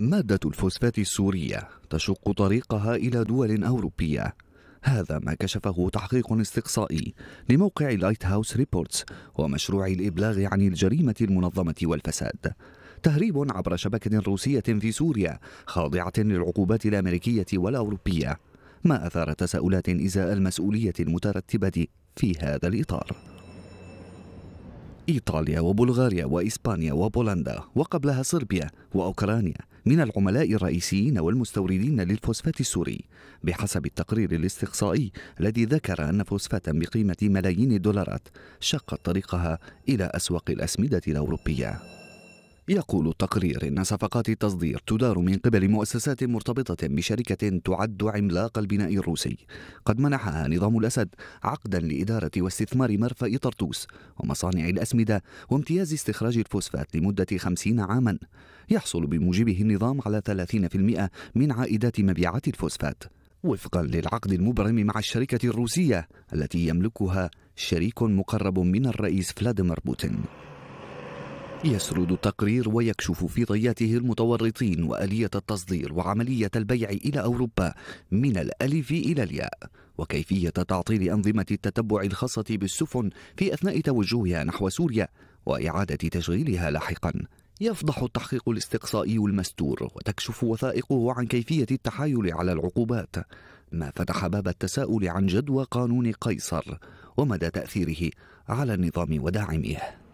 مادة الفوسفات السورية تشق طريقها إلى دول أوروبية هذا ما كشفه تحقيق استقصائي لموقع لايت هاوس ريبورتس ومشروع الإبلاغ عن الجريمة المنظمة والفساد تهريب عبر شبكة روسية في سوريا خاضعة للعقوبات الأمريكية والأوروبية ما أثار تساؤلات إزاء المسؤولية المترتبة في هذا الإطار إيطاليا وبلغاريا وإسبانيا وبولندا وقبلها صربيا وأوكرانيا من العملاء الرئيسيين والمستوردين للفوسفات السوري بحسب التقرير الاستقصائي الذي ذكر أن فوسفاتا بقيمة ملايين الدولارات شقت طريقها إلى أسواق الأسمدة الأوروبية يقول التقرير إن صفقات التصدير تدار من قبل مؤسسات مرتبطة بشركة تعد عملاق البناء الروسي قد منحها نظام الأسد عقدا لإدارة واستثمار مرفأ طرطوس ومصانع الأسمدة وامتياز استخراج الفوسفات لمدة خمسين عاما يحصل بموجبه النظام على 30% من عائدات مبيعات الفوسفات وفقا للعقد المبرم مع الشركة الروسية التي يملكها شريك مقرب من الرئيس فلاديمير بوتين يسرد التقرير ويكشف في طياته المتورطين وآلية التصدير وعملية البيع إلى أوروبا من الألف إلى الياء وكيفية تعطيل أنظمة التتبع الخاصة بالسفن في أثناء توجهها نحو سوريا وإعادة تشغيلها لاحقا يفضح التحقيق الاستقصائي المستور وتكشف وثائقه عن كيفية التحايل على العقوبات ما فتح باب التساؤل عن جدوى قانون قيصر ومدى تأثيره على النظام وداعميه